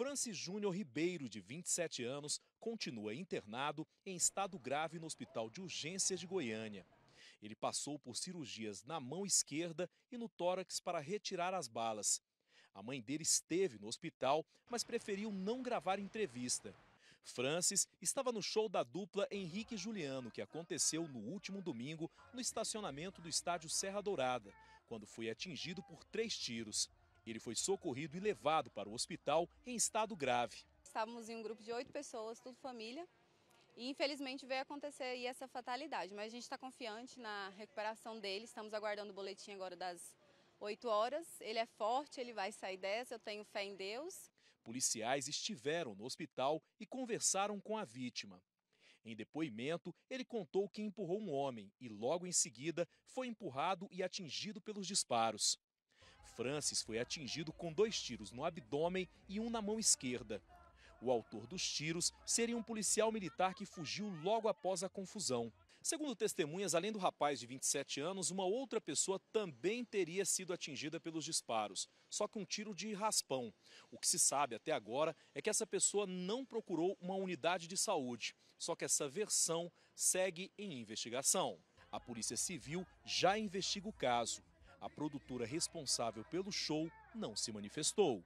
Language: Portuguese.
Francis Júnior Ribeiro, de 27 anos, continua internado em estado grave no Hospital de Urgências de Goiânia. Ele passou por cirurgias na mão esquerda e no tórax para retirar as balas. A mãe dele esteve no hospital, mas preferiu não gravar entrevista. Francis estava no show da dupla Henrique e Juliano, que aconteceu no último domingo no estacionamento do estádio Serra Dourada, quando foi atingido por três tiros. Ele foi socorrido e levado para o hospital em estado grave. Estávamos em um grupo de oito pessoas, tudo família, e infelizmente veio acontecer essa fatalidade, mas a gente está confiante na recuperação dele, estamos aguardando o boletim agora das 8 horas. Ele é forte, ele vai sair dessa, eu tenho fé em Deus. Policiais estiveram no hospital e conversaram com a vítima. Em depoimento, ele contou que empurrou um homem e logo em seguida foi empurrado e atingido pelos disparos. Francis foi atingido com dois tiros no abdômen e um na mão esquerda. O autor dos tiros seria um policial militar que fugiu logo após a confusão. Segundo testemunhas, além do rapaz de 27 anos, uma outra pessoa também teria sido atingida pelos disparos, só que um tiro de raspão. O que se sabe até agora é que essa pessoa não procurou uma unidade de saúde, só que essa versão segue em investigação. A Polícia Civil já investiga o caso. A produtora responsável pelo show não se manifestou.